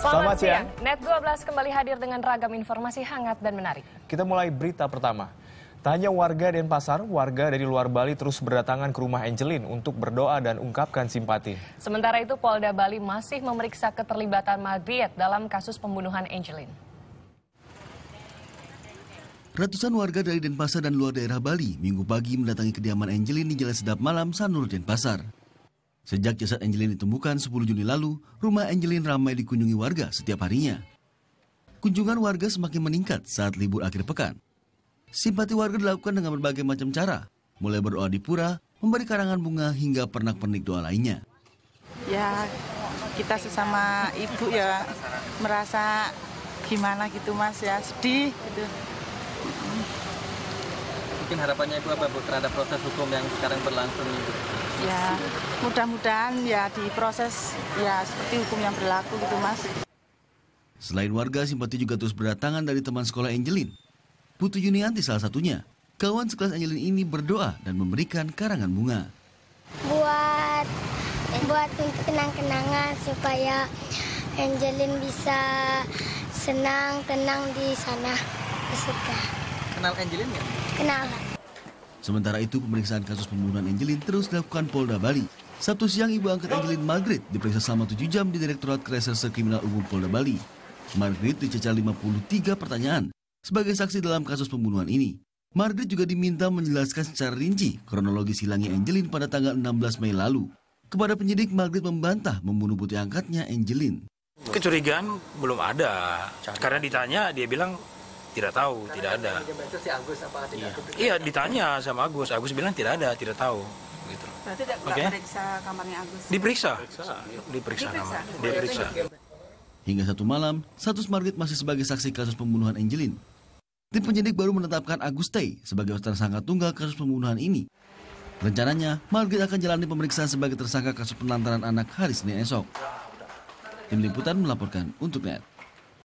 Selamat, Selamat siang. siang. Net 12 kembali hadir dengan ragam informasi hangat dan menarik. Kita mulai berita pertama. Tanya warga Denpasar, warga dari luar Bali terus berdatangan ke rumah Angelin untuk berdoa dan ungkapkan simpati. Sementara itu Polda Bali masih memeriksa keterlibatan Madriet dalam kasus pembunuhan Angelin. Ratusan warga dari Denpasar dan luar daerah Bali minggu pagi mendatangi kediaman Angelin di Jalan Sedap Malam, Sanur, Denpasar. Sejak jasad Angelin ditemukan 10 Juni lalu, rumah Angelin ramai dikunjungi warga setiap harinya. Kunjungan warga semakin meningkat saat libur akhir pekan. Simpati warga dilakukan dengan berbagai macam cara, mulai berdoa di pura, memberi karangan bunga hingga pernak-pernik doa lainnya. Ya, kita sesama ibu ya merasa gimana gitu mas ya sedih gitu. Mungkin harapannya ibu apa bu terhadap proses hukum yang sekarang berlangsung ibu? ya mudah-mudahan ya diproses ya seperti hukum yang berlaku gitu mas. Selain warga, simpati juga terus berdatangan dari teman sekolah Angelin. Putu Yunianti salah satunya. Kawan sekelas Angelin ini berdoa dan memberikan karangan bunga. Buat buat untuk kenang-kenangan supaya Angelin bisa senang, tenang di sana, di Kenal Angelin nggak? Kenal. Sementara itu, pemeriksaan kasus pembunuhan Angelin terus dilakukan Polda Bali. Sabtu siang, ibu angkat Angelin Margaret diperiksa selama 7 jam di Direktorat Reserse Kriminal Umum Polda Bali. Margaret dicecar 53 pertanyaan sebagai saksi dalam kasus pembunuhan ini. Margaret juga diminta menjelaskan secara rinci kronologi silangnya Angelin pada tanggal 16 Mei lalu. Kepada penyidik, Margaret membantah membunuh putri angkatnya Angelin. Kecurigaan belum ada. Karena ditanya, dia bilang tidak tahu, Karena tidak ada. Si Agus apa tidak iya. iya, ditanya sama Agus. Agus bilang tidak ada, tidak tahu. Gitu. Berarti tidak okay. periksa kamarnya Agus? Diperiksa. Diperiksa, diperiksa, diperiksa. Hingga satu malam, status Margit masih sebagai saksi kasus pembunuhan Angelin. Tim penyidik baru menetapkan Agus Tay sebagai tersangka tunggal kasus pembunuhan ini. Rencananya, Margit akan jalani pemeriksaan sebagai tersangka kasus penantaran anak hari Senin esok. Tim Liputan melaporkan untuk NET.